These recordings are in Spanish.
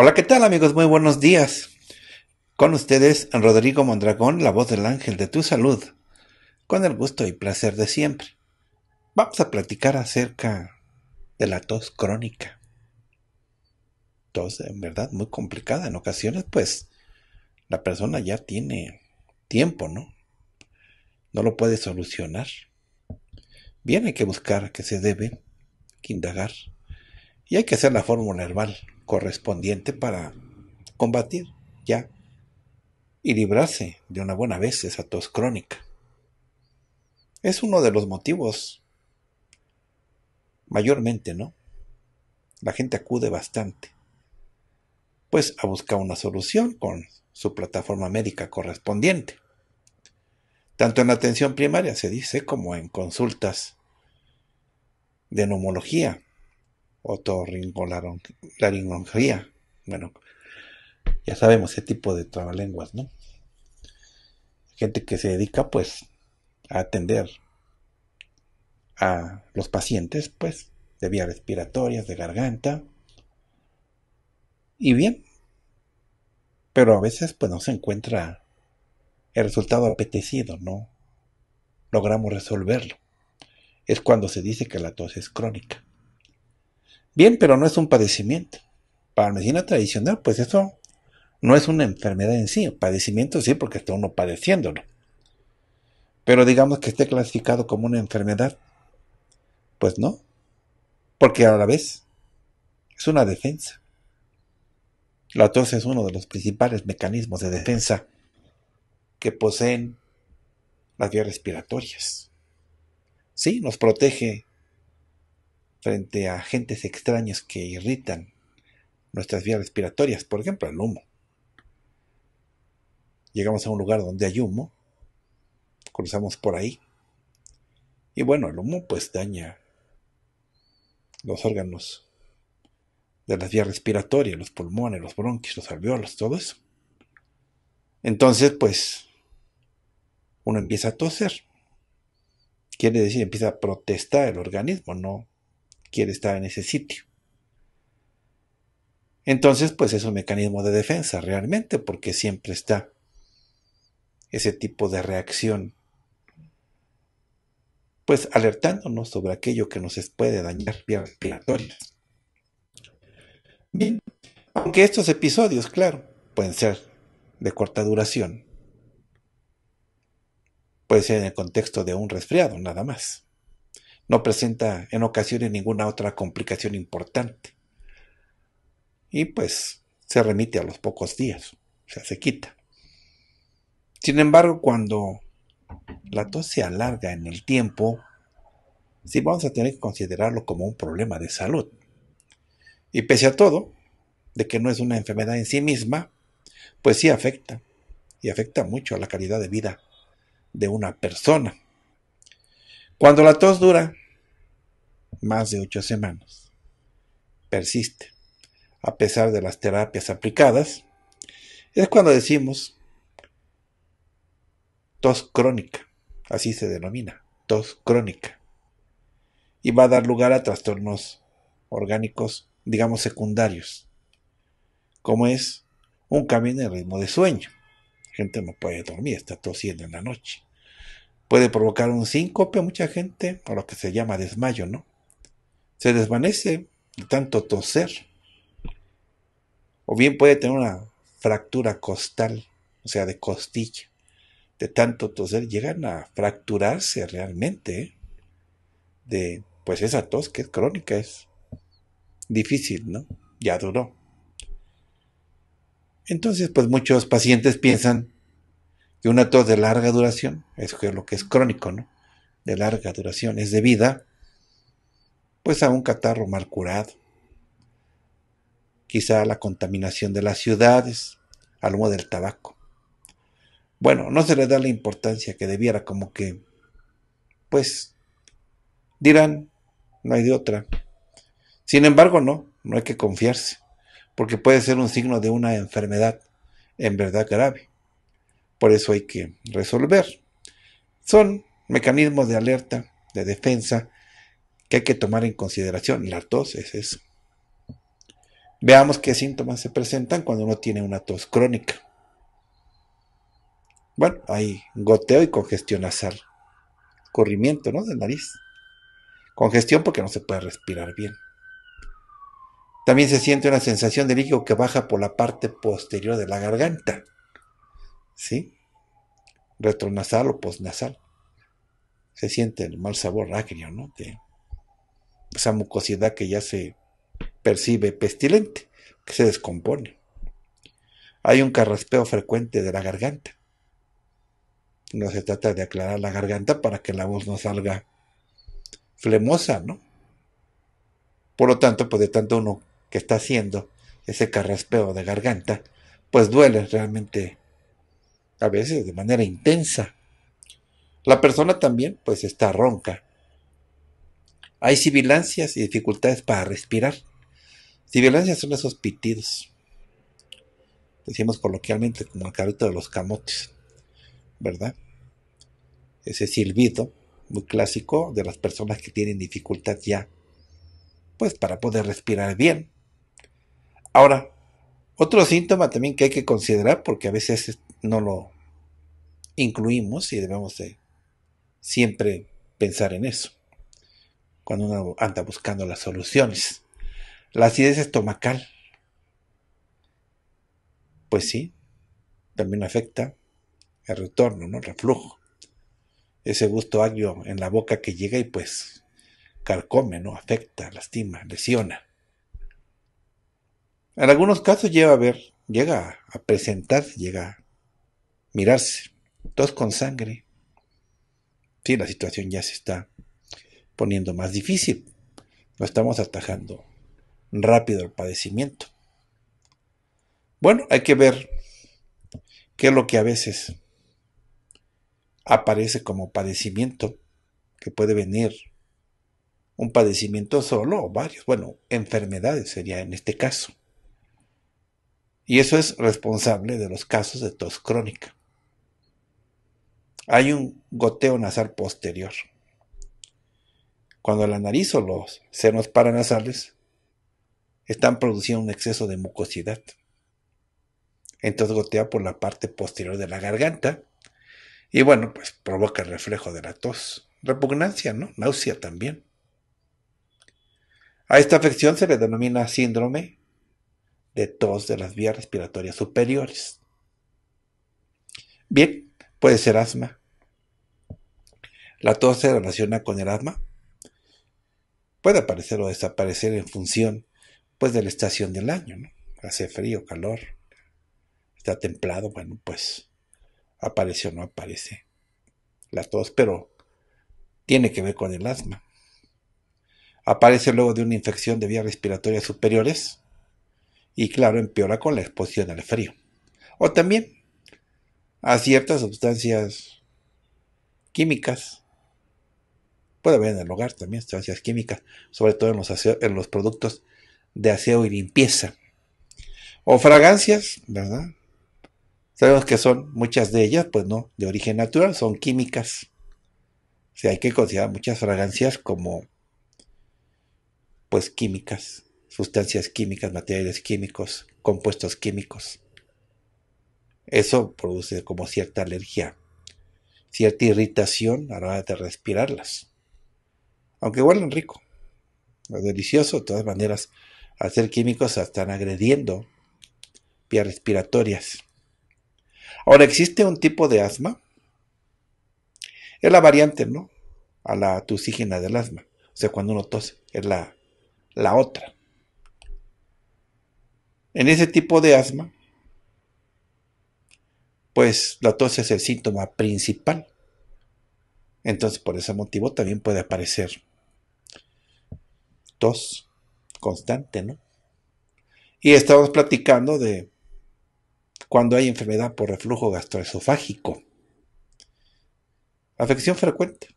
Hola, ¿qué tal amigos? Muy buenos días. Con ustedes Rodrigo Mondragón, la voz del ángel de tu salud, con el gusto y placer de siempre. Vamos a platicar acerca de la tos crónica. Tos, en verdad, muy complicada. En ocasiones, pues, la persona ya tiene tiempo, ¿no? No lo puede solucionar. Bien, hay que buscar que qué se debe, que indagar. Y hay que hacer la fórmula herbal correspondiente para combatir ya y librarse de una buena vez esa tos crónica. Es uno de los motivos, mayormente, ¿no? La gente acude bastante, pues a buscar una solución con su plataforma médica correspondiente, tanto en atención primaria, se dice, como en consultas de neumología, otorrinolaringología. Bueno, ya sabemos ese tipo de trabalenguas, ¿no? Gente que se dedica pues a atender a los pacientes pues de vías respiratorias, de garganta. Y bien, pero a veces pues no se encuentra el resultado apetecido, no logramos resolverlo. Es cuando se dice que la tos es crónica. Bien, pero no es un padecimiento. Para la medicina tradicional, pues eso no es una enfermedad en sí. Padecimiento sí, porque está uno padeciéndolo. Pero digamos que esté clasificado como una enfermedad, pues no. Porque a la vez es una defensa. La tos es uno de los principales mecanismos de defensa que poseen las vías respiratorias. Sí, nos protege frente a agentes extraños que irritan nuestras vías respiratorias, por ejemplo, el humo. Llegamos a un lugar donde hay humo, cruzamos por ahí, y bueno, el humo pues daña los órganos de las vías respiratorias, los pulmones, los bronquios, los alveolos, todo eso. Entonces, pues, uno empieza a toser. Quiere decir, empieza a protestar el organismo, no, quiere estar en ese sitio. Entonces, pues es un mecanismo de defensa realmente, porque siempre está ese tipo de reacción, pues alertándonos sobre aquello que nos puede dañar Bien, aunque estos episodios, claro, pueden ser de corta duración, puede ser en el contexto de un resfriado, nada más. No presenta en ocasiones ninguna otra complicación importante. Y pues se remite a los pocos días, o sea, se quita. Sin embargo, cuando la tos se alarga en el tiempo, sí vamos a tener que considerarlo como un problema de salud. Y pese a todo, de que no es una enfermedad en sí misma, pues sí afecta, y afecta mucho a la calidad de vida de una persona. Cuando la tos dura más de ocho semanas, persiste, a pesar de las terapias aplicadas, es cuando decimos tos crónica, así se denomina, tos crónica, y va a dar lugar a trastornos orgánicos, digamos, secundarios, como es un cambio en el ritmo de sueño. La gente no puede dormir, está tosiendo en la noche. Puede provocar un síncope a mucha gente, o lo que se llama desmayo, ¿no? Se desvanece de tanto toser. O bien puede tener una fractura costal, o sea, de costilla. De tanto toser llegan a fracturarse realmente. ¿eh? De, pues esa tos que es crónica es difícil, ¿no? Ya duró. Entonces, pues muchos pacientes piensan y una tos de larga duración, es lo que es crónico, ¿no? De larga duración, es debida, pues a un catarro mal curado. Quizá a la contaminación de las ciudades, al humo del tabaco. Bueno, no se le da la importancia que debiera, como que, pues, dirán, no hay de otra. Sin embargo, no, no hay que confiarse, porque puede ser un signo de una enfermedad en verdad grave. Por eso hay que resolver. Son mecanismos de alerta, de defensa, que hay que tomar en consideración. La tos es eso. Veamos qué síntomas se presentan cuando uno tiene una tos crónica. Bueno, hay goteo y congestión nasal. Corrimiento, ¿no? De nariz. Congestión porque no se puede respirar bien. También se siente una sensación de líquido que baja por la parte posterior de la garganta. ¿sí? Retronasal o postnasal. Se siente el mal sabor agrio, ¿no? De esa mucosidad que ya se percibe pestilente, que se descompone. Hay un carraspeo frecuente de la garganta. No se trata de aclarar la garganta para que la voz no salga flemosa, ¿no? Por lo tanto, pues de tanto uno que está haciendo ese carraspeo de garganta, pues duele realmente a veces de manera intensa. La persona también pues está ronca. Hay sibilancias y dificultades para respirar. Sibilancias son esos pitidos. Decimos coloquialmente como el carrito de los camotes, ¿verdad? Ese silbido muy clásico de las personas que tienen dificultad ya, pues para poder respirar bien. Ahora, otro síntoma también que hay que considerar, porque a veces no lo incluimos y debemos de siempre pensar en eso cuando uno anda buscando las soluciones. La acidez estomacal, pues sí, también afecta el retorno, ¿no? El reflujo. Ese gusto agrio en la boca que llega y pues carcome, ¿no? Afecta, lastima, lesiona. En algunos casos llega a ver, llega a presentar llega mirarse, tos con sangre. Sí, la situación ya se está poniendo más difícil. Lo estamos atajando rápido el padecimiento. Bueno, hay que ver qué es lo que a veces aparece como padecimiento, que puede venir un padecimiento solo o varios, bueno, enfermedades sería en este caso. Y eso es responsable de los casos de tos crónica hay un goteo nasal posterior. Cuando la nariz o los senos paranasales están produciendo un exceso de mucosidad. Entonces gotea por la parte posterior de la garganta y bueno, pues provoca el reflejo de la tos. Repugnancia, ¿no? Náusea también. A esta afección se le denomina síndrome de tos de las vías respiratorias superiores. Bien, Puede ser asma. La tos se relaciona con el asma. Puede aparecer o desaparecer en función pues de la estación del año, ¿no? Hace frío, calor, está templado, bueno, pues aparece o no aparece la tos, pero tiene que ver con el asma. Aparece luego de una infección de vías respiratorias superiores y claro, empeora con la exposición al frío. O también a ciertas sustancias químicas. Puede haber en el hogar también sustancias químicas, sobre todo en los, en los productos de aseo y limpieza. O fragancias, ¿verdad? Sabemos que son muchas de ellas, pues no, de origen natural, son químicas. O hay que considerar muchas fragancias como, pues, químicas, sustancias químicas, materiales químicos, compuestos químicos. Eso produce como cierta alergia, cierta irritación a la hora de respirarlas. Aunque huelen rico, es delicioso, de todas maneras, al ser químicos están agrediendo vías respiratorias. Ahora, existe un tipo de asma. Es la variante, ¿no? A la tusígena del asma. O sea, cuando uno tose, es la otra. En ese tipo de asma, pues la tos es el síntoma principal. Entonces, por ese motivo también puede aparecer tos constante, ¿no? Y estamos platicando de cuando hay enfermedad por reflujo gastroesofágico. Afección frecuente.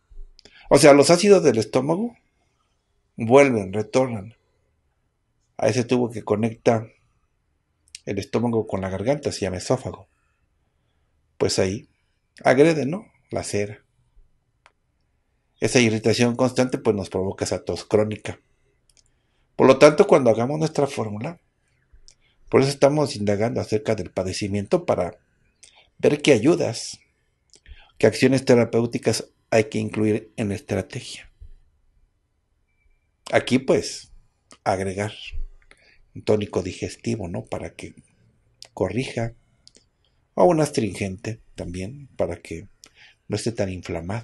O sea, los ácidos del estómago vuelven, retornan a ese tubo que conecta el estómago con la garganta, se llama esófago pues ahí agrede, ¿no? La cera. Esa irritación constante pues nos provoca esa tos crónica. Por lo tanto, cuando hagamos nuestra fórmula, por eso estamos indagando acerca del padecimiento para ver qué ayudas, qué acciones terapéuticas hay que incluir en la estrategia. Aquí pues agregar un tónico digestivo, ¿no? Para que corrija o un astringente también para que no esté tan inflamado.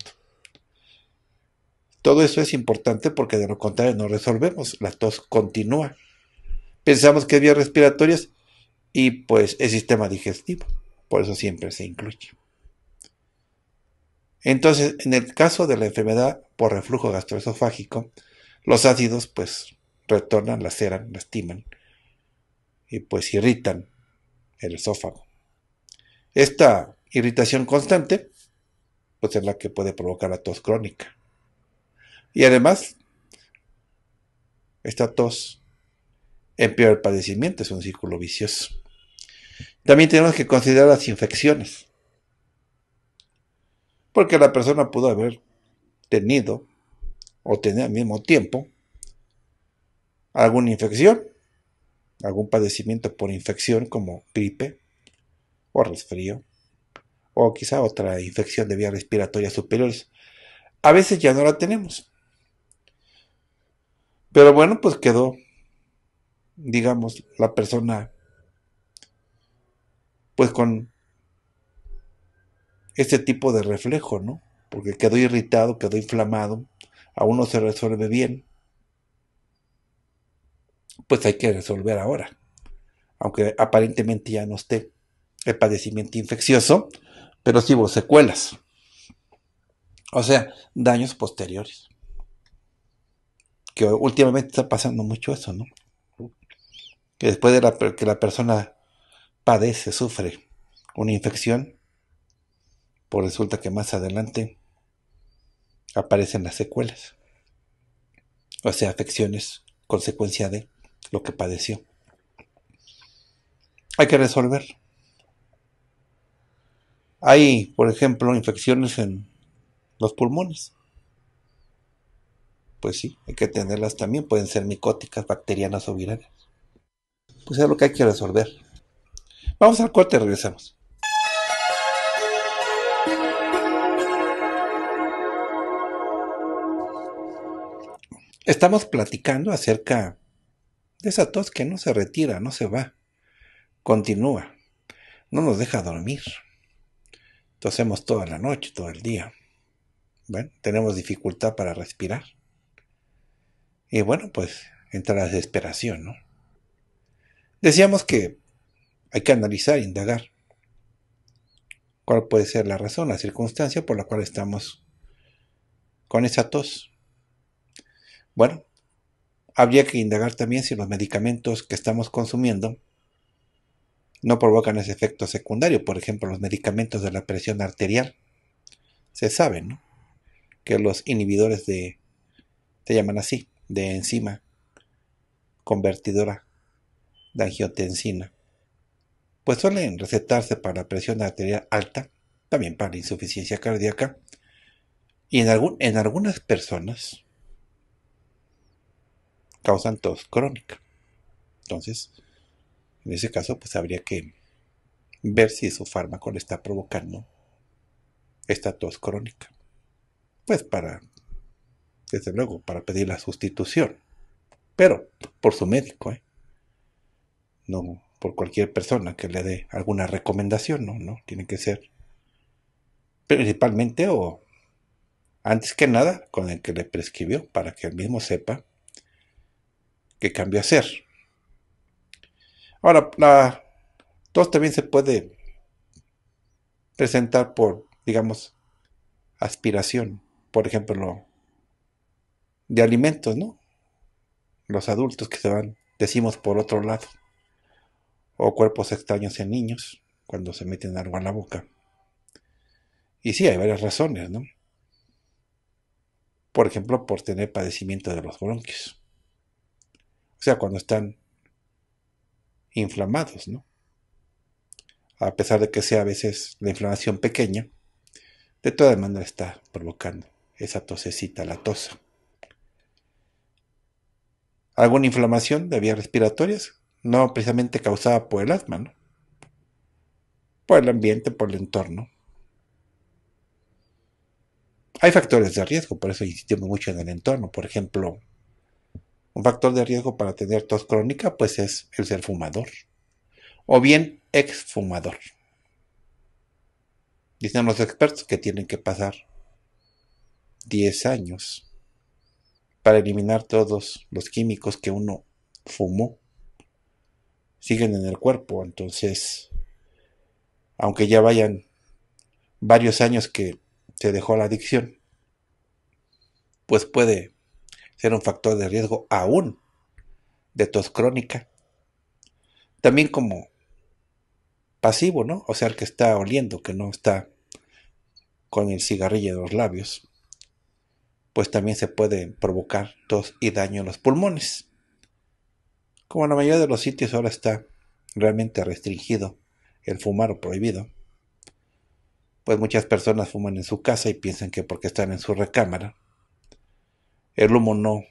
Todo eso es importante porque de lo contrario no resolvemos, la tos continúa. Pensamos que es vías respiratorias y pues el sistema digestivo, por eso siempre se incluye. Entonces, en el caso de la enfermedad por reflujo gastroesofágico, los ácidos pues retornan, laceran, lastiman y pues irritan el esófago. Esta irritación constante, pues, es la que puede provocar la tos crónica. Y además, esta tos empeora el padecimiento, es un círculo vicioso. También tenemos que considerar las infecciones, porque la persona pudo haber tenido o tener al mismo tiempo alguna infección, algún padecimiento por infección como gripe, o resfrío, o quizá otra infección de vías respiratorias superiores. A veces ya no la tenemos. Pero bueno, pues quedó, digamos, la persona, pues con este tipo de reflejo, ¿no? Porque quedó irritado, quedó inflamado, aún no se resuelve bien. Pues hay que resolver ahora, aunque aparentemente ya no esté el padecimiento infeccioso, pero sí hubo secuelas. O sea, daños posteriores. Que últimamente está pasando mucho eso, ¿no? Que después de que la persona padece, sufre una infección, pues resulta que más adelante aparecen las secuelas. O sea, afecciones consecuencia de lo que padeció. Hay que resolverlo. Hay, por ejemplo, infecciones en los pulmones. Pues sí, hay que tenerlas también. Pueden ser micóticas, bacterianas o virales. Pues es lo que hay que resolver. Vamos al corte, regresamos. Estamos platicando acerca de esa tos que no se retira, no se va, continúa, no nos deja dormir tosemos toda la noche, todo el día. Bueno, tenemos dificultad para respirar. Y bueno, pues entra la desesperación, ¿no? Decíamos que hay que analizar, indagar cuál puede ser la razón, la circunstancia por la cual estamos con esa tos. Bueno, habría que indagar también si los medicamentos que estamos consumiendo no provocan ese efecto secundario, por ejemplo, los medicamentos de la presión arterial. Se sabe, ¿no? Que los inhibidores de, se llaman así, de enzima convertidora de angiotensina, pues suelen recetarse para presión arterial alta, también para insuficiencia cardíaca, y en, en algunas personas causan tos crónica. Entonces, en ese caso, pues habría que ver si su fármaco le está provocando esta tos crónica. Pues para, desde luego, para pedir la sustitución. Pero por su médico, ¿eh? No por cualquier persona que le dé alguna recomendación, no, no, tiene que ser principalmente o antes que nada con el que le prescribió para que él mismo sepa qué cambio hacer. Ahora, la tos también se puede presentar por, digamos, aspiración, por ejemplo, de alimentos, ¿no? Los adultos que se van, decimos, por otro lado, o cuerpos extraños en niños cuando se meten algo en la boca. Y sí, hay varias razones, ¿no? Por ejemplo, por tener padecimiento de los bronquios. O sea, cuando están inflamados, ¿no? A pesar de que sea a veces la inflamación pequeña, de todas maneras está provocando esa tosecita tosa. ¿Alguna inflamación de vías respiratorias? No precisamente causada por el asma, ¿no? Por el ambiente, por el entorno. Hay factores de riesgo, por eso insistimos mucho en el entorno. Por ejemplo, un factor de riesgo para tener tos crónica pues es el ser fumador o bien exfumador. Dicen los expertos que tienen que pasar 10 años para eliminar todos los químicos que uno fumó. Siguen en el cuerpo, entonces, aunque ya vayan varios años que se dejó la adicción, pues puede ser un factor de riesgo aún de tos crónica. También como pasivo, ¿no? O sea, el que está oliendo, que no está con el cigarrillo en los labios, pues también se puede provocar tos y daño en los pulmones. Como en la mayoría de los sitios ahora está realmente restringido el fumar o prohibido, pues muchas personas fuman en su casa y piensan que porque están en su recámara, el humo no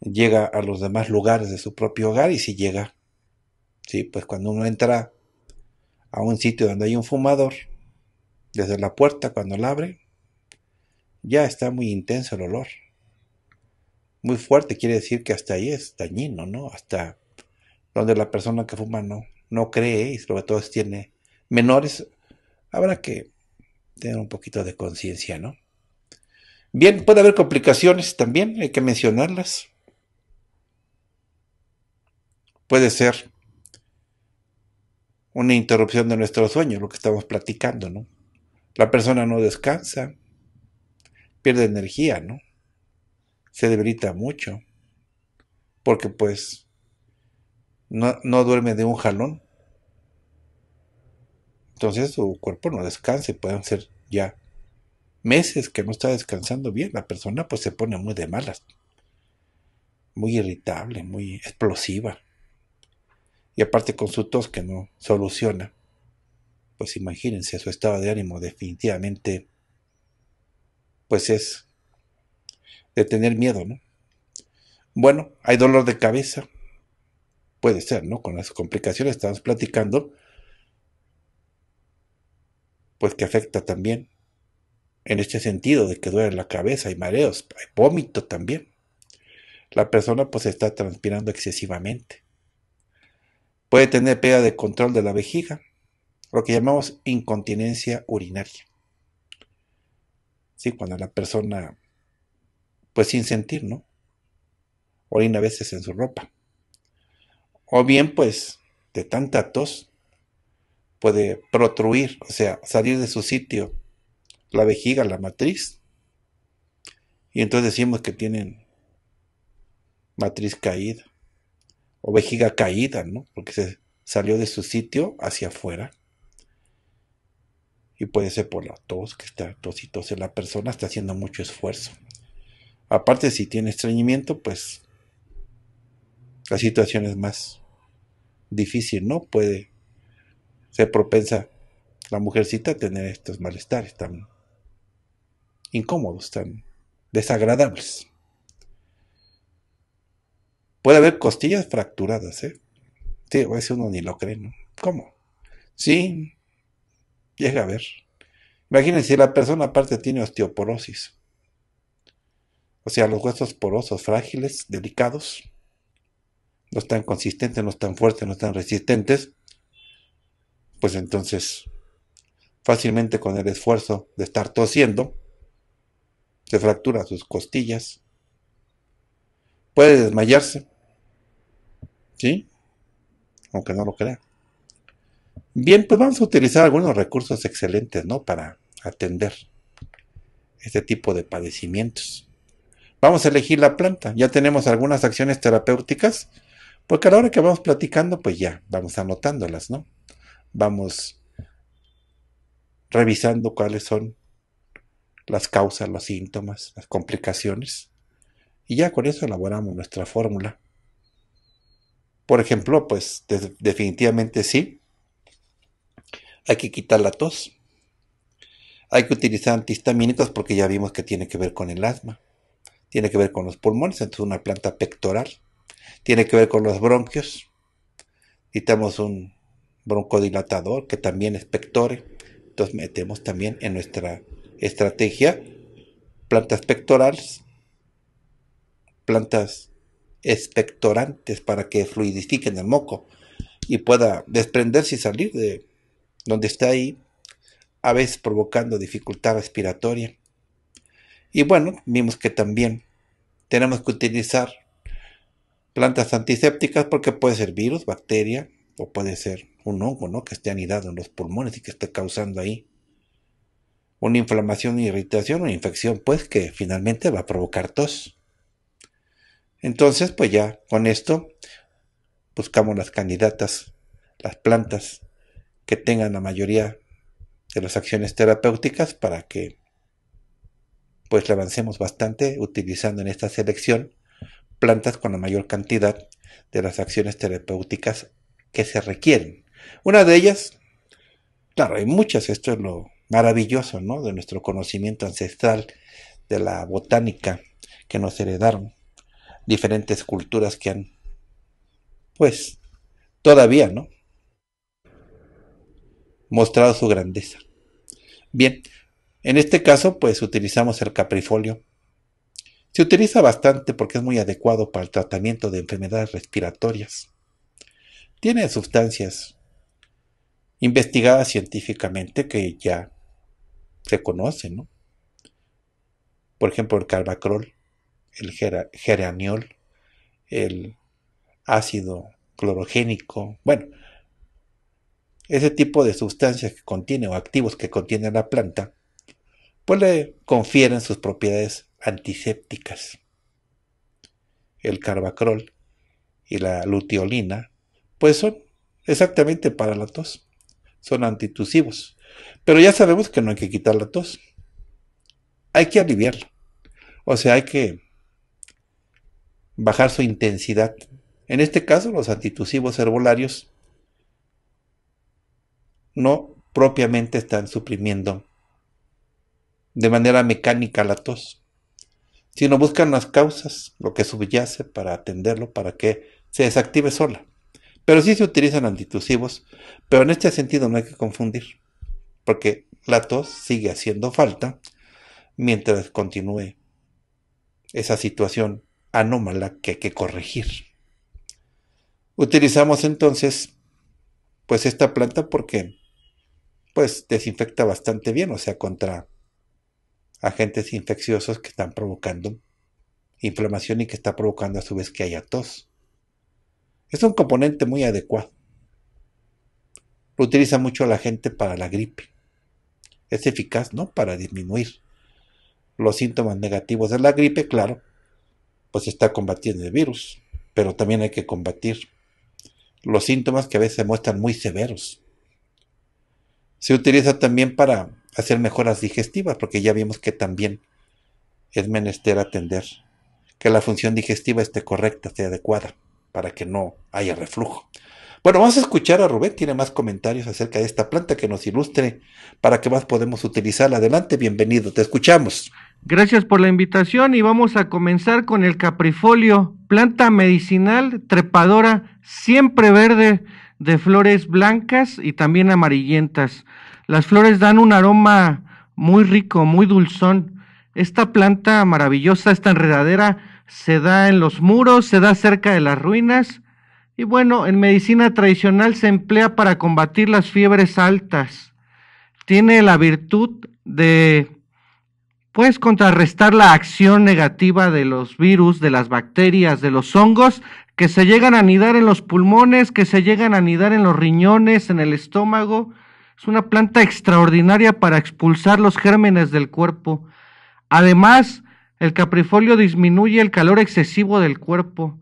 llega a los demás lugares de su propio hogar y si llega, sí, pues cuando uno entra a un sitio donde hay un fumador, desde la puerta cuando la abre, ya está muy intenso el olor. Muy fuerte quiere decir que hasta ahí es dañino, ¿no? Hasta donde la persona que fuma no, no cree y sobre todo si tiene menores, habrá que tener un poquito de conciencia, ¿no? Bien, puede haber complicaciones también, hay que mencionarlas. Puede ser una interrupción de nuestro sueño, lo que estamos platicando, ¿no? La persona no descansa, pierde energía, ¿no? Se debilita mucho, porque pues no, duerme de un jalón. Entonces su cuerpo no descansa y pueden ser ya meses que no está descansando bien, la persona pues se pone muy de malas, muy irritable, muy explosiva. Y aparte con su tos que no soluciona, pues imagínense, su estado de ánimo definitivamente pues es de tener miedo, ¿no? Bueno, hay dolor de cabeza, puede ser, ¿no? Con las complicaciones estamos platicando, pues que afecta también en este sentido de que duele la cabeza, y mareos, hay vómito también. La persona pues está transpirando excesivamente. Puede tener pega de control de la vejiga, lo que llamamos incontinencia urinaria. Sí, cuando la persona, pues sin sentir, ¿no? Orina a veces en su ropa. O bien, pues, de tanta tos, puede protruir, o sea, salir de su sitio la vejiga, la matriz. Y entonces decimos que tienen matriz caída o vejiga caída, ¿no? Porque se salió de su sitio hacia afuera. Y puede ser por la tos, que está tos y tos. La persona está haciendo mucho esfuerzo. Aparte, si tiene estreñimiento, pues la situación es más difícil, ¿no? Puede ser propensa la mujercita a tener estos malestares también incómodos, tan desagradables. Puede haber costillas fracturadas, ¿eh? Sí, a veces uno ni lo cree, ¿no? ¿Cómo? Sí, llega a ver. Imagínense, la persona aparte tiene osteoporosis. O sea, los huesos porosos, frágiles, delicados, no están consistentes, no están fuertes, no están resistentes, pues entonces fácilmente con el esfuerzo de estar tosiendo, se fractura sus costillas, puede desmayarse, ¿sí? Aunque no lo crea. Bien, pues vamos a utilizar algunos recursos excelentes, ¿no? Para atender este tipo de padecimientos. Vamos a elegir la planta. Ya tenemos algunas acciones terapéuticas, porque a la hora que vamos platicando, pues ya vamos anotándolas, ¿no? Vamos revisando cuáles son las causas, los síntomas, las complicaciones. Y ya con eso elaboramos nuestra fórmula. Por ejemplo, pues definitivamente sí, hay que quitar la tos. Hay que utilizar antihistamínicos porque ya vimos que tiene que ver con el asma. Tiene que ver con los pulmones, entonces una planta pectoral. Tiene que ver con los bronquios. Quitamos un broncodilatador que también es pectore. Entonces metemos también en nuestra estrategia, plantas pectorales, plantas expectorantes para que fluidifiquen el moco y pueda desprenderse y salir de donde está ahí, a veces provocando dificultad respiratoria. Y bueno, vimos que también tenemos que utilizar plantas antisépticas porque puede ser virus, bacteria o puede ser un hongo, ¿no? Que esté anidado en los pulmones y que esté causando ahí una inflamación, irritación o infección, pues que finalmente va a provocar tos. Entonces, pues ya con esto buscamos las candidatas, las plantas que tengan la mayoría de las acciones terapéuticas para que pues le avancemos bastante utilizando en esta selección plantas con la mayor cantidad de las acciones terapéuticas que se requieren. Una de ellas, claro, hay muchas, esto es lo maravilloso, ¿no? De nuestro conocimiento ancestral, de la botánica que nos heredaron diferentes culturas que han, pues, todavía, ¿no? Mostrado su grandeza. Bien, en este caso, pues utilizamos el caprifolio. Se utiliza bastante porque es muy adecuado para el tratamiento de enfermedades respiratorias. Tiene sustancias investigadas científicamente que ya se conocen, ¿no? Por ejemplo, el carbacrol, el geraniol, el ácido clorogénico, bueno, ese tipo de sustancias que contiene o activos que contiene la planta, pues le confieren sus propiedades antisépticas. El carbacrol y la luteolina, pues son exactamente para la tos, son antitusivos. Pero ya sabemos que no hay que quitar la tos. Hay que aliviarla. O sea, hay que bajar su intensidad. En este caso, los antitusivos herbolarios no propiamente están suprimiendo de manera mecánica la tos, sino buscan las causas, lo que subyace para atenderlo, para que se desactive sola. Pero sí se utilizan antitusivos, pero en este sentido no hay que confundir porque la tos sigue haciendo falta mientras continúe esa situación anómala que hay que corregir. Utilizamos entonces pues esta planta porque pues desinfecta bastante bien, o sea, contra agentes infecciosos que están provocando inflamación y que está provocando a su vez que haya tos. Es un componente muy adecuado. Lo utiliza mucho la gente para la gripe es eficaz, ¿no? Para disminuir los síntomas negativos de la gripe, claro, pues está combatiendo el virus, pero también hay que combatir los síntomas que a veces se muestran muy severos. Se utiliza también para hacer mejoras digestivas, porque ya vimos que también es menester atender que la función digestiva esté correcta, esté adecuada, para que no haya reflujo. Bueno, vamos a escuchar a Rubén, tiene más comentarios acerca de esta planta que nos ilustre para qué más podemos utilizarla. Adelante, bienvenido, te escuchamos. Gracias por la invitación y vamos a comenzar con el caprifolio, planta medicinal trepadora, siempre verde, de flores blancas y también amarillentas. Las flores dan un aroma muy rico, muy dulzón. Esta planta maravillosa, esta enredadera, se da en los muros, se da cerca de las ruinas y bueno, en medicina tradicional se emplea para combatir las fiebres altas. Tiene la virtud de, pues, contrarrestar la acción negativa de los virus, de las bacterias, de los hongos que se llegan a anidar en los pulmones, que se llegan a anidar en los riñones, en el estómago. Es una planta extraordinaria para expulsar los gérmenes del cuerpo. Además, el caprifolio disminuye el calor excesivo del cuerpo.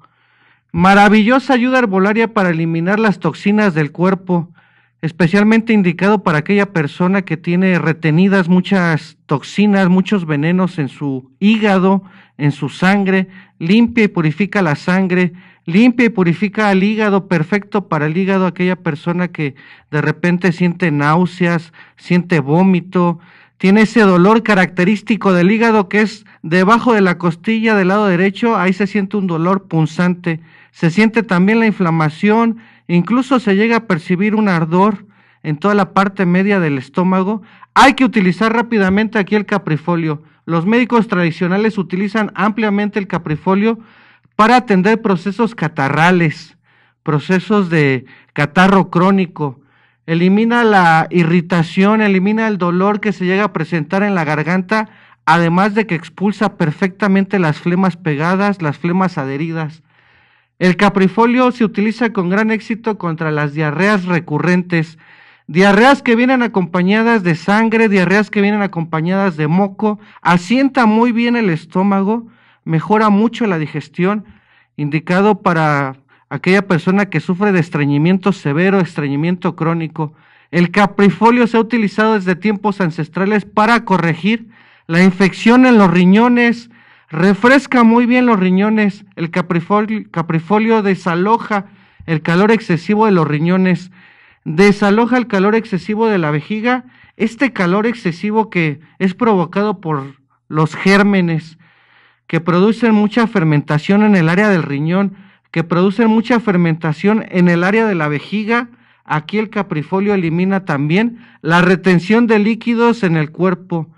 Maravillosa ayuda arbolaria para eliminar las toxinas del cuerpo, especialmente indicado para aquella persona que tiene retenidas muchas toxinas, muchos venenos en su hígado, en su sangre, limpia y purifica la sangre, limpia y purifica el hígado, perfecto para el hígado aquella persona que de repente siente náuseas, siente vómito, tiene ese dolor característico del hígado que es debajo de la costilla del lado derecho, ahí se siente un dolor punzante, se siente también la inflamación, incluso se llega a percibir un ardor en toda la parte media del estómago. Hay que utilizar rápidamente aquí el caprifolio. Los médicos tradicionales utilizan ampliamente el caprifolio para atender procesos catarrales, procesos de catarro crónico, elimina la irritación, elimina el dolor que se llega a presentar en la garganta, además de que expulsa perfectamente las flemas pegadas, las flemas adheridas. El caprifolio se utiliza con gran éxito contra las diarreas recurrentes, diarreas que vienen acompañadas de sangre, diarreas que vienen acompañadas de moco, asienta muy bien el estómago, mejora mucho la digestión, indicado para aquella persona que sufre de estreñimiento severo, estreñimiento crónico. El caprifolio se ha utilizado desde tiempos ancestrales para corregir la infección en los riñones, refresca muy bien los riñones, el caprifolio, caprifolio desaloja el calor excesivo de los riñones, desaloja el calor excesivo de la vejiga, este calor excesivo que es provocado por los gérmenes que producen mucha fermentación en el área del riñón, que producen mucha fermentación en el área de la vejiga. Aquí el caprifolio elimina también la retención de líquidos en el cuerpo.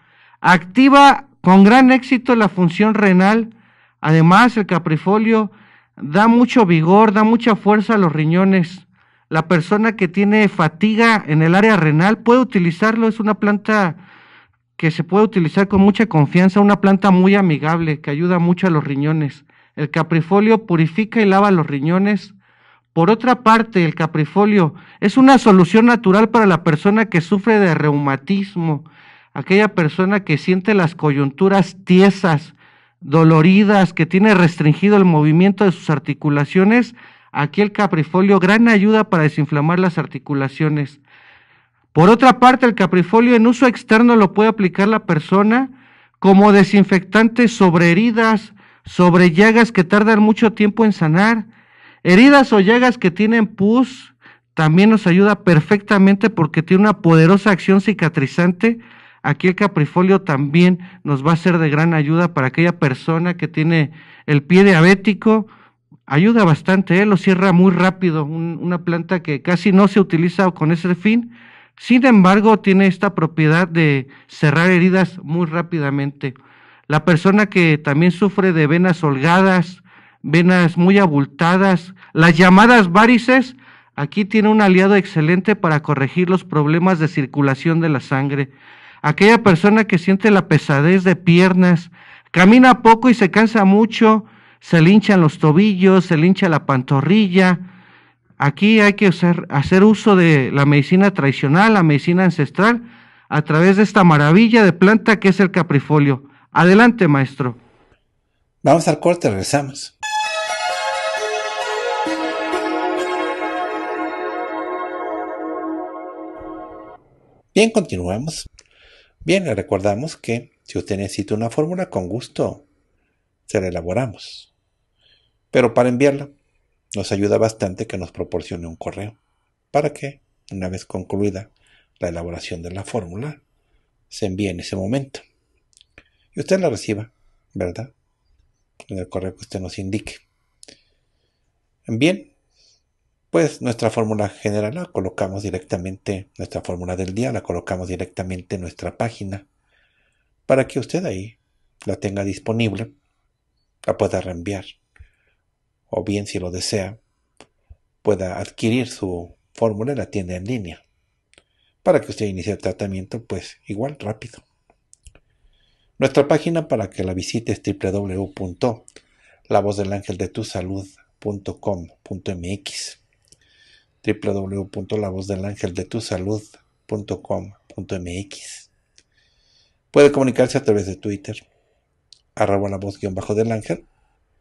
Activa con gran éxito la función renal. Además, el caprifolio da mucho vigor, da mucha fuerza a los riñones. La persona que tiene fatiga en el área renal puede utilizarlo. Es una planta que se puede utilizar con mucha confianza, una planta muy amigable que ayuda mucho a los riñones. El caprifolio purifica y lava los riñones. Por otra parte, el caprifolio es una solución natural para la persona que sufre de reumatismo, aquella persona que siente las coyunturas tiesas, doloridas, que tiene restringido el movimiento de sus articulaciones. Aquí el caprifolio, gran ayuda para desinflamar las articulaciones. Por otra parte, el caprifolio en uso externo lo puede aplicar la persona como desinfectante sobre heridas, sobre llagas que tardan mucho tiempo en sanar, heridas o llagas que tienen pus, también nos ayuda perfectamente porque tiene una poderosa acción cicatrizante. Aquí el caprifolio también nos va a ser de gran ayuda para aquella persona que tiene el pie diabético. Ayuda bastante, ¿eh? lo cierra muy rápido, una planta que casi no se utiliza con ese fin. Sin embargo, tiene esta propiedad de cerrar heridas muy rápidamente. La persona que también sufre de venas holgadas, venas muy abultadas, las llamadas varices, aquí tiene un aliado excelente para corregir los problemas de circulación de la sangre. Aquella persona que siente la pesadez de piernas, camina poco y se cansa mucho, se linchan hinchan los tobillos, se lincha hincha la pantorrilla. Aquí hay que hacer uso de la medicina tradicional, la medicina ancestral, a través de esta maravilla de planta que es el caprifolio. Adelante, maestro. Vamos al corte, regresamos. Bien, continuamos. Bien, le recordamos que si usted necesita una fórmula, con gusto se la elaboramos. Pero para enviarla, nos ayuda bastante que nos proporcione un correo para que, una vez concluida la elaboración de la fórmula, se envíe en ese momento y usted la reciba, ¿verdad? En el correo que usted nos indique. Bien, pues nuestra fórmula general la colocamos directamente, nuestra fórmula del día la colocamos directamente en nuestra página para que usted ahí la tenga disponible, la pueda reenviar o bien si lo desea pueda adquirir su fórmula en la tienda en línea para que usted inicie el tratamiento pues igual rápido. Nuestra página para que la visites es www.lavozdelangeldetusalud.com.mx www.lavozdelangeldetusalud.com.mx Puede comunicarse a través de Twitter, arroba la voz-del ángel,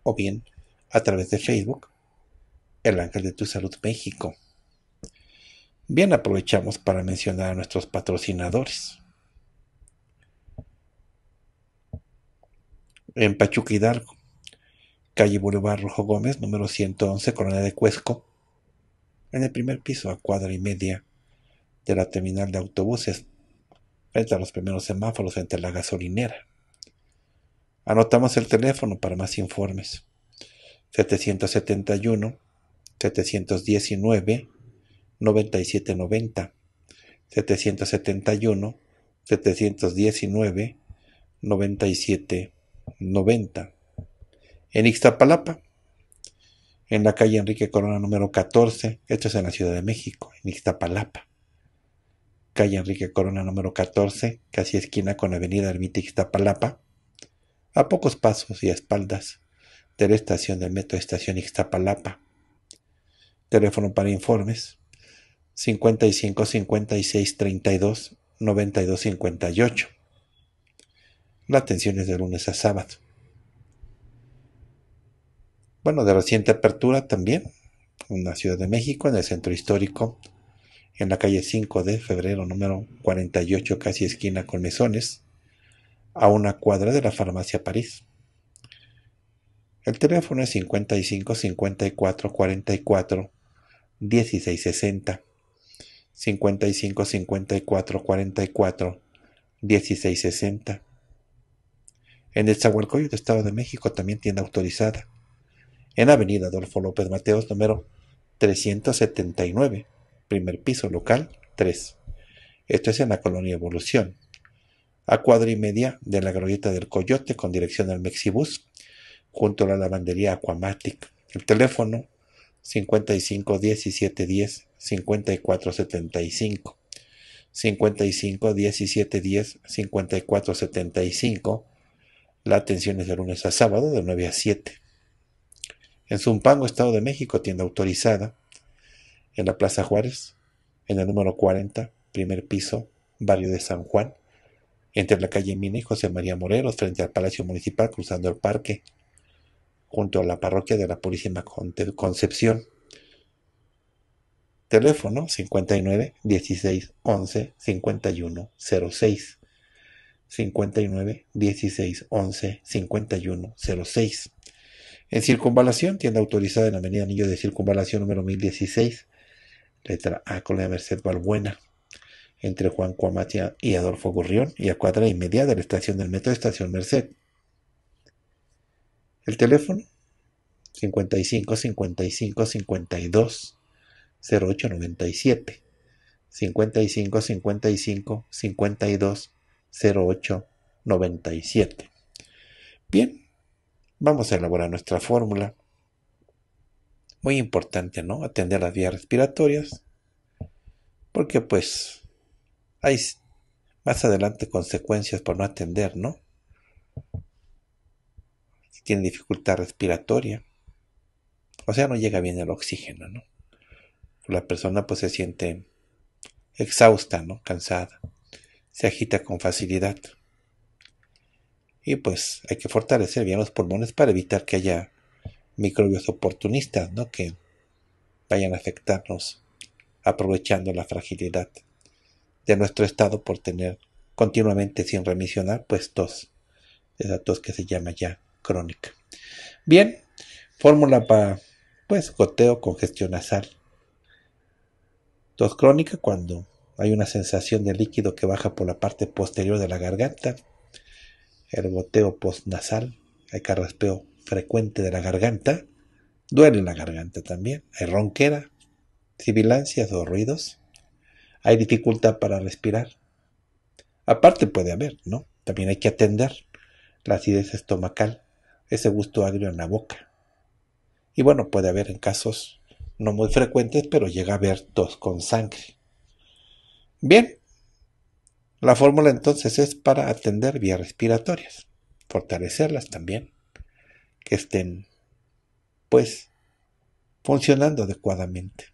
o bien a través de Facebook, El Ángel de Tu Salud México. Bien, aprovechamos para mencionar a nuestros patrocinadores. en Pachuca Hidalgo, calle Boulevard Rojo Gómez, número 111, Colonia de Cuesco, en el primer piso a cuadra y media de la terminal de autobuses, frente a los primeros semáforos entre la gasolinera. Anotamos el teléfono para más informes. 771 719 9790 771 719 9790 90, en Ixtapalapa, en la calle Enrique Corona número 14, esto es en la Ciudad de México, en Ixtapalapa. Calle Enrique Corona número 14, casi esquina con Avenida Ermita Ixtapalapa, a pocos pasos y a espaldas de la estación del metro Estación Ixtapalapa. Teléfono para informes 55 56 32 92 58. La atención es de lunes a sábado. Bueno, de reciente apertura también, en la Ciudad de México, en el centro histórico, en la calle 5 de febrero, número 48, casi esquina con mesones, a una cuadra de la farmacia París. El teléfono es 55 54 44 16 60. 55 54 44 16 60. En el Zahualcoyo de Estado de México también tienda autorizada. En Avenida Adolfo López Mateos, número 379, primer piso local 3. Esto es en la colonia Evolución. A cuadra y media de la glorieta del Coyote con dirección al Mexibus, junto a la lavandería Aquamatic. El teléfono 55 17 10 54 75. 55 17 10 54 75 la atención es de lunes a sábado de 9 a 7. En Zumpango, Estado de México, tienda autorizada. En la Plaza Juárez, en el número 40, primer piso, barrio de San Juan. Entre la calle Mina y José María Morelos, frente al Palacio Municipal, cruzando el parque, junto a la parroquia de la Purísima Concepción. Teléfono 59 16 11 51 06. 59 16 11 51 06. En circunvalación, tienda autorizada en Avenida Anillo de Circunvalación número 1016, letra A con la Merced Valbuena, entre Juan Cuamatia y Adolfo Gurrión, y a cuadra y media de la estación del metro de Estación Merced. El teléfono 55 55 52 08 97 55 55 52 0897. Bien, vamos a elaborar nuestra fórmula. Muy importante, ¿no? Atender las vías respiratorias, porque pues hay más adelante consecuencias por no atender, ¿no? tiene dificultad respiratoria, o sea, no llega bien el oxígeno, ¿no? La persona pues se siente exhausta, ¿no? Cansada se agita con facilidad. Y pues hay que fortalecer bien los pulmones para evitar que haya microbios oportunistas, ¿no? Que vayan a afectarnos aprovechando la fragilidad de nuestro estado por tener continuamente sin remisionar, pues tos, esa tos que se llama ya crónica. Bien, fórmula para, pues, goteo, congestión nasal. Tos crónica cuando hay una sensación de líquido que baja por la parte posterior de la garganta, el goteo postnasal, hay carraspeo frecuente de la garganta, duele la garganta también, hay ronquera, sibilancias o ruidos, hay dificultad para respirar. Aparte puede haber, ¿no? También hay que atender la acidez estomacal, ese gusto agrio en la boca. Y bueno, puede haber en casos no muy frecuentes, pero llega a haber tos con sangre. Bien, la fórmula entonces es para atender vías respiratorias, fortalecerlas también, que estén pues funcionando adecuadamente.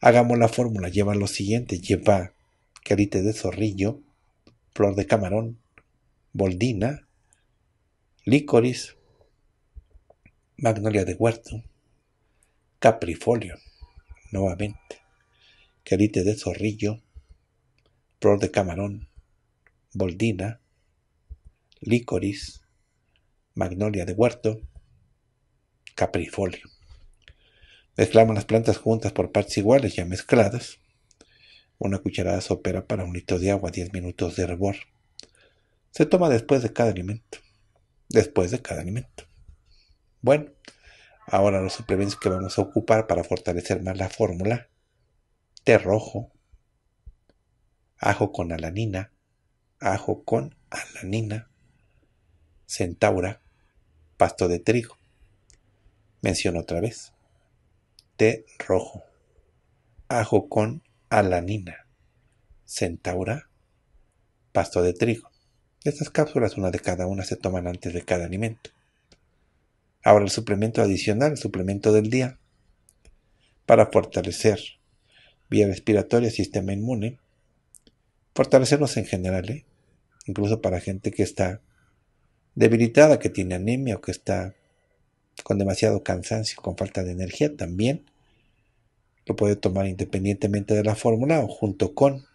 Hagamos la fórmula, lleva lo siguiente, lleva querite de zorrillo, flor de camarón, boldina, licoris, magnolia de huerto, caprifolio, nuevamente, querite de zorrillo, flor de camarón, boldina, licoris, magnolia de huerto, caprifolio. Mezclamos las plantas juntas por partes iguales ya mezcladas. Una cucharada sopera para un litro de agua, 10 minutos de hervor. Se toma después de cada alimento. Después de cada alimento. Bueno, ahora los suplementos que vamos a ocupar para fortalecer más la fórmula. Té rojo, ajo con alanina, ajo con alanina, centaura, pasto de trigo. Menciono otra vez. Té rojo, ajo con alanina, centaura, pasto de trigo. Estas cápsulas, una de cada una, se toman antes de cada alimento. Ahora el suplemento adicional, el suplemento del día, para fortalecer vía respiratoria, sistema inmune, fortalecernos en general, ¿eh? incluso para gente que está debilitada, que tiene anemia o que está con demasiado cansancio, con falta de energía, también lo puede tomar independientemente de la fórmula o junto con.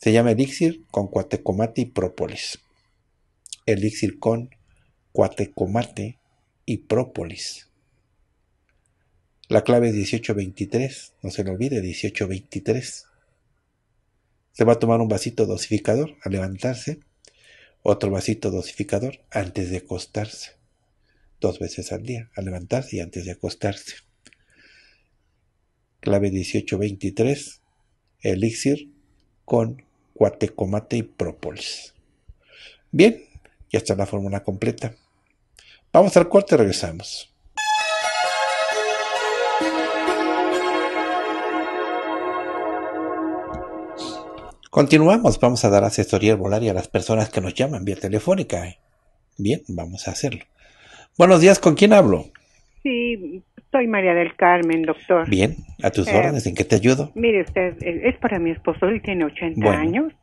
Se llama elixir con cuatecomate y própolis. Elixir con cuatecomate y própolis. La clave es 1823, no se lo olvide, 1823. Se va a tomar un vasito dosificador al levantarse, otro vasito dosificador antes de acostarse, dos veces al día, al levantarse y antes de acostarse. Clave 1823, elixir con cuatecomate y propolis. Bien, ya está la fórmula completa. Vamos al corte, regresamos. Continuamos, vamos a dar asesoría y a las personas que nos llaman vía telefónica. Bien, vamos a hacerlo. Buenos días, ¿con quién hablo? Sí, soy María del Carmen, doctor. Bien, a tus eh, órdenes, ¿en qué te ayudo? Mire usted, eh, es para mi esposo, él tiene 80 años.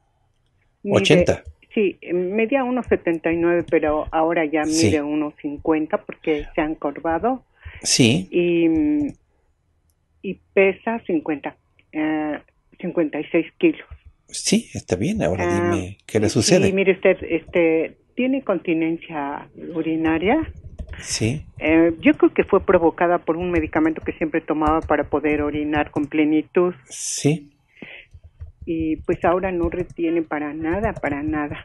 80. Sí, medía 1.79, pero ahora ya mide 1.50 porque se ha encorvado. Sí. Y, pesa 50, 56 eh, kilos. Sí, está bien. Ahora ah, dime, ¿qué le sucede? Sí, mire usted, este, tiene continencia urinaria. Sí. Eh, yo creo que fue provocada por un medicamento que siempre tomaba para poder orinar con plenitud. Sí. Y pues ahora no retiene para nada, para nada.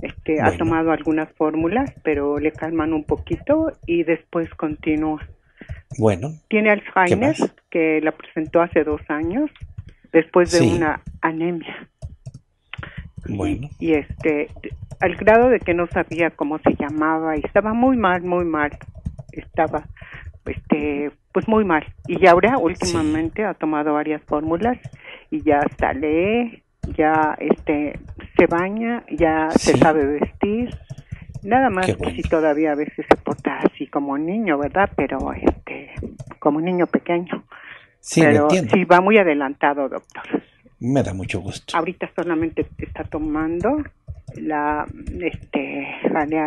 Este, ha tomado algunas fórmulas, pero le calman un poquito y después continúa. Bueno. Tiene Alzheimer, que la presentó hace dos años, después de una anemia. Y, este, al grado de que no sabía cómo se llamaba y estaba muy mal, muy mal. Estaba, este, pues muy mal. Y ahora últimamente ha tomado varias fórmulas y ya sale ya este, se baña, ya se sabe vestir. Nada más que si todavía a veces se porta así como niño, ¿verdad? Pero este, como un niño pequeño. Pero sí va muy adelantado, doctor. Me da mucho gusto. Ahorita solamente está tomando la este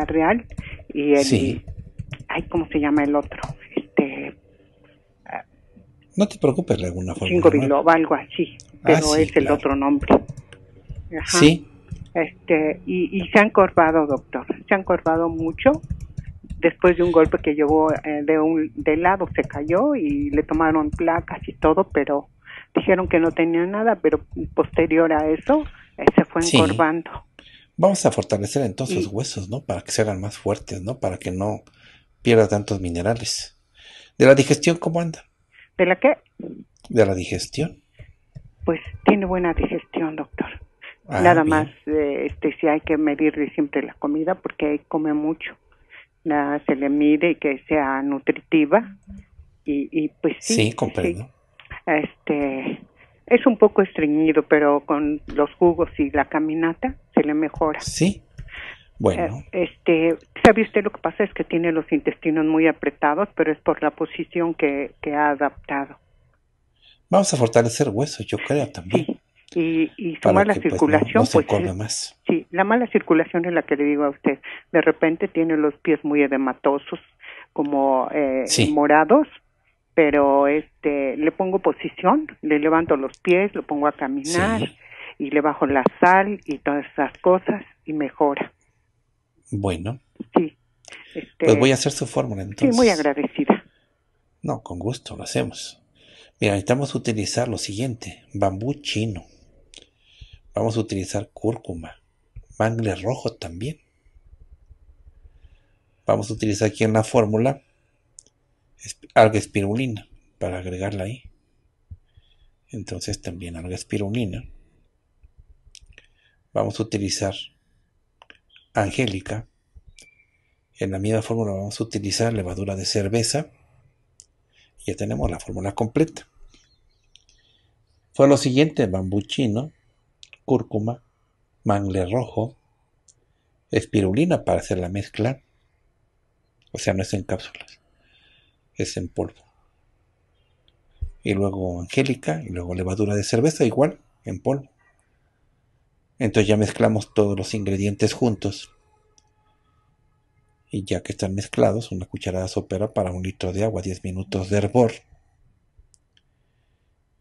real y el sí. ay, ¿cómo se llama el otro? Este No te preocupes de alguna forma. Cinco biloba, algo así, ah, pero es el otro nombre. Ajá. Sí. Este, y, y se han corvado, doctor. Se han corvado mucho después de un golpe que llevó eh, de un de lado se cayó y le tomaron placas y todo, pero dijeron que no tenía nada, pero posterior a eso eh, se fue encorvando. Vamos a fortalecer entonces los huesos, ¿no? Para que se hagan más fuertes, ¿no? Para que no pierda tantos minerales. ¿De la digestión cómo anda? ¿De la qué? De la digestión. Pues tiene buena digestión, doctor. Ah, nada más, eh, este, sí hay que medirle siempre la comida porque come mucho. Nada, se le mide y que sea nutritiva y, pues sí. Sí, comprendo este es un poco estreñido, pero con los jugos y la caminata se le mejora. Sí. Bueno. Eh, este, ¿sabe usted lo que pasa? Es que tiene los intestinos muy apretados, pero es por la posición que, ha adaptado. Vamos a fortalecer huesos, yo creo también. Y, y su mala pues, circulación, pues, sí, la mala circulación es la que le digo a usted. De repente tiene los pies muy edematosos, como eh, morados, pero este le pongo posición, le levanto los pies, lo pongo a caminar y le bajo la sal y todas esas cosas y mejora. Bueno. Sí. Este, pues voy a hacer su fórmula entonces. Sí, muy agradecida. No, con gusto, lo hacemos. Mira, necesitamos utilizar lo siguiente, bambú chino. Vamos a utilizar cúrcuma, mangle rojo también. Vamos a utilizar aquí en la fórmula alga espirulina para agregarla ahí. Entonces también alga espirulina. Vamos a utilizar angélica. En la misma fórmula vamos a utilizar levadura de cerveza. Ya tenemos la fórmula completa. Fue lo siguiente, bambú cúrcuma, mangle rojo, espirulina para hacer la mezcla. O sea, no es en cápsulas es en polvo. Y luego angélica, y luego levadura de cerveza, igual, en polvo. Entonces ya mezclamos todos los ingredientes juntos. Y ya que están mezclados, una cucharada sopera para un litro de agua, 10 minutos de hervor.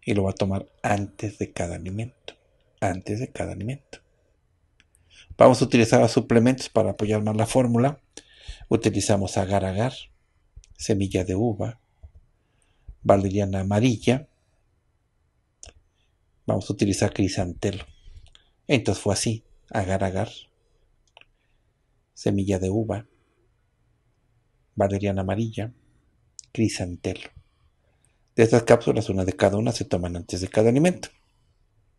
Y lo va a tomar antes de cada alimento. Antes de cada alimento. Vamos a utilizar suplementos para apoyar más la fórmula. Utilizamos agar-agar, semilla de uva, valeriana amarilla. Vamos a utilizar crisantelo. Entonces fue así, agar agar, semilla de uva, valeriana amarilla, crisantelo. De estas cápsulas, una de cada una se toman antes de cada alimento.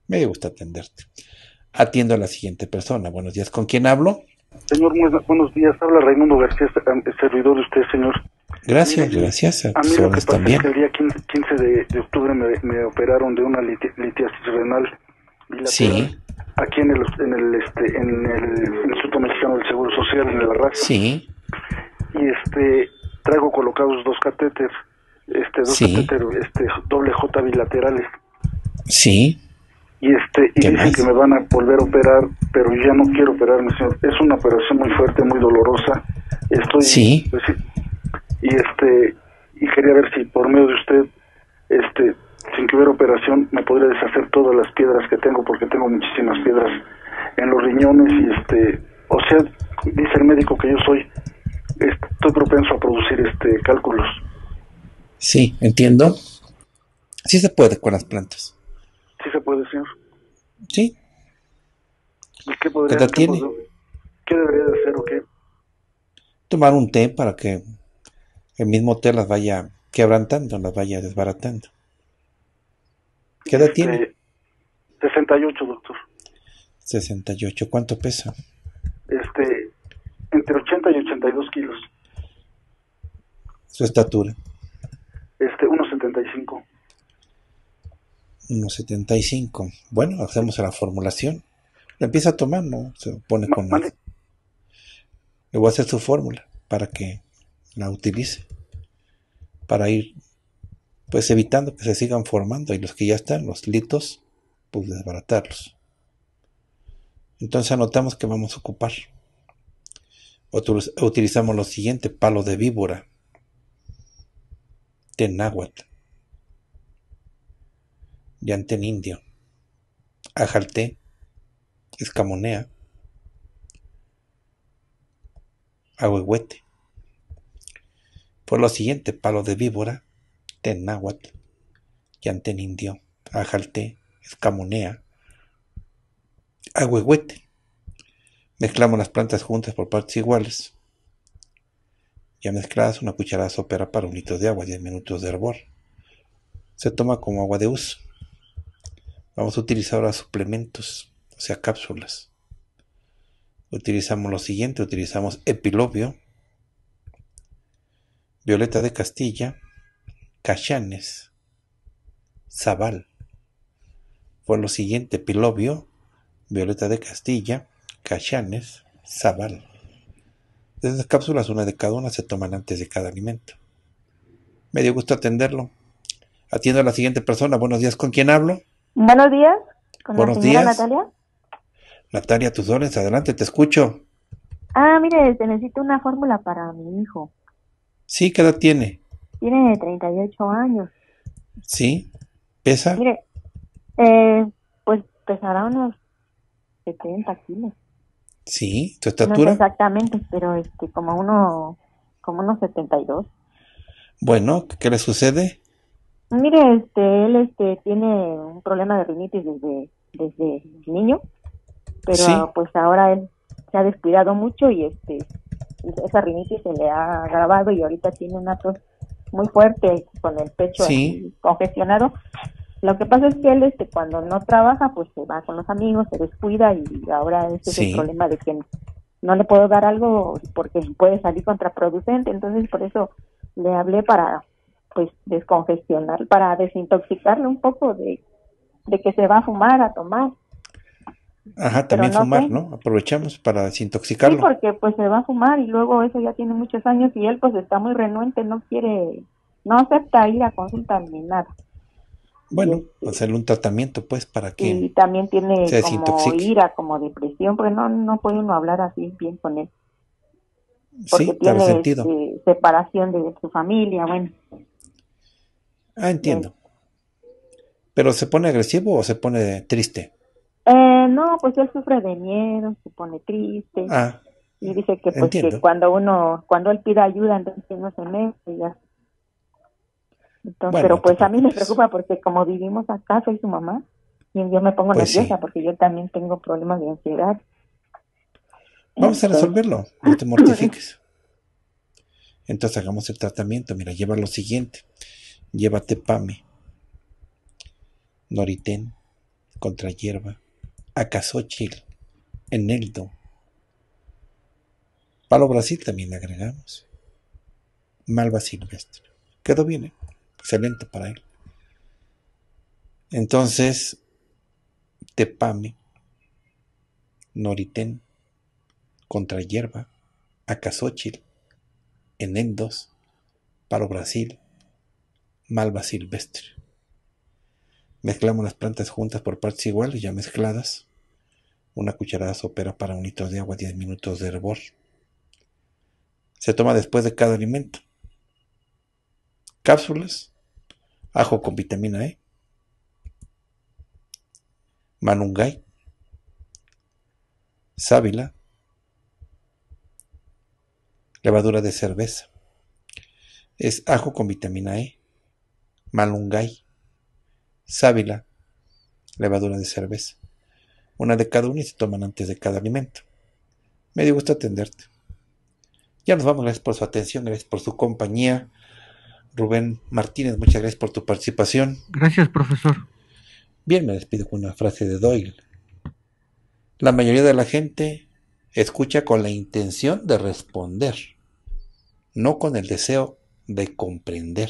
Me gusta atenderte. Atiendo a la siguiente persona. Buenos días, ¿con quién hablo? Señor, buenos días. Habla Raimundo García, servidor de usted, señor. Gracias, gracias. A, mí lo que pasa es que el día 15, de, octubre me, operaron de una litiasis renal bilateral. Sí. Aquí en el, en el, este, en el Instituto Mexicano del Seguro Social, en el Arras. Sí. Y este, traigo colocados dos catéteres, este, dos catéteres, este, doble J bilaterales. Sí y este y dicen que me van a volver a operar, pero ya no quiero operarme, señor. Es una operación muy fuerte, muy dolorosa. Estoy pues, Sí. y este y quería ver si por medio de usted este sin que hubiera operación me podría deshacer todas las piedras que tengo porque tengo muchísimas piedras en los riñones y este o sea dice el médico que yo soy estoy propenso a producir este cálculos sí entiendo sí se puede con las plantas Sí. ¿Y qué, podría, qué, debería de hacer o qué? Tomar un té para que el mismo té las vaya quebrantando, las vaya desbaratando. ¿Qué edad tiene? 68, este, doctor. 68. ¿Cuánto pesa? Este, entre 80 y 82 kilos. ¿Su estatura? Este, 1,75. 1.75. Bueno, hacemos la formulación. La empieza a tomar, ¿no? Se pone con nada. Le voy a hacer su fórmula para que la utilice. Para ir, pues, evitando que se sigan formando. Y los que ya están, los litos, pues desbaratarlos. Entonces anotamos que vamos a ocupar. utilizamos lo siguiente, palo de víbora, de náhuatl, Yantén indio. Ajalte, Escamonea. Ahuehuete. Por lo siguiente, palo de víbora, ten náhuatl, yantén indio, ajalté, escamonea, ahuehuete. Mezclamos las plantas juntas por partes iguales. Ya mezcladas, una cucharada sopera para un litro de agua, 10 minutos de hervor. Se toma como agua de uso. Vamos a utilizar ahora suplementos, o sea, cápsulas. Utilizamos lo siguiente, utilizamos epilobio, violeta de Castilla, cachanes, zabal. Fue lo siguiente, epilobio, violeta de Castilla, cachanes, zabal. De esas cápsulas, una de cada una se toman antes de cada alimento. Me dio gusto atenderlo. Atiendo a la siguiente persona. Buenos días, ¿con quién hablo? Buenos días. Con Natalia. Natalia, tus dores adelante, te escucho. Ah, mire, te este, necesito una fórmula para mi hijo. Sí, ¿qué edad tiene? Tiene 38 años. Sí, pesa. Mire, eh, pues pesará unos 70 kilos. Sí, ¿tu estatura? No exactamente, pero este, como uno, como unos 72. Bueno, ¿qué le sucede? Mire, este, él este, tiene un problema de rinitis desde, desde niño, pero pues ahora él se ha descuidado mucho y este esa rinitis se le ha agravado y ahorita tiene una tos muy fuerte con el pecho congestionado. Lo que pasa es que él este cuando no trabaja pues se va con los amigos, se descuida y ahora ese es el problema de que no le puedo dar algo porque puede salir contraproducente, entonces por eso le hablé para pues descongestionar, para desintoxicarle un poco de, que se va a fumar, a tomar. Ajá, también fumar, ¿no? Aprovechamos para desintoxicarlo. Sí, porque pues se va a fumar y luego eso ya tiene muchos años y él pues está muy renuente, no quiere, no acepta ir a consulta ni nada. Bueno, este hacerle un tratamiento pues para que Y también tiene como ira, como depresión, pues no, no puede uno hablar así bien con él. sí, tiene sentido. Este, separación de su familia, bueno. Ah, entiendo. ¿Pero se pone agresivo o se pone triste? Eh, no, pues él sufre de miedo, se pone triste. Ah, y dice que, pues, cuando uno, cuando él pide ayuda, entonces no se mete Entonces, pero pues a mí me preocupa porque como vivimos acá, soy su mamá, y yo me pongo pues nerviosa porque yo también tengo problemas de ansiedad. Vamos a resolverlo, no te mortifiques. Entonces hagamos el tratamiento, mira, lleva lo siguiente llévate Pame, Noritén, hierba, acasóchil, Eneldo, Palo Brasil también agregamos, Malva Silvestre. Quedó bien, ¿eh? excelente para él. Entonces, Tepame, Noritén, hierba, acasóchil, Eneldos, Palo Brasil, malva silvestre. Mezclamos las plantas juntas por partes iguales, ya mezcladas. Una cucharada sopera para un litro de agua, 10 minutos de hervor. Se toma después de cada alimento. Cápsulas. Ajo con vitamina E. Manungay. Sábila. Levadura de cerveza. Es ajo con vitamina E malungay, sábila, levadura de cerveza. Una de cada una y se toman antes de cada alimento. Me dio gusto atenderte. Ya nos vamos, gracias por su atención, gracias por su compañía. Rubén Martínez, muchas gracias por tu participación. Gracias, profesor. Bien, me despido con una frase de Doyle. La mayoría de la gente escucha con la intención de responder, no con el deseo de comprender.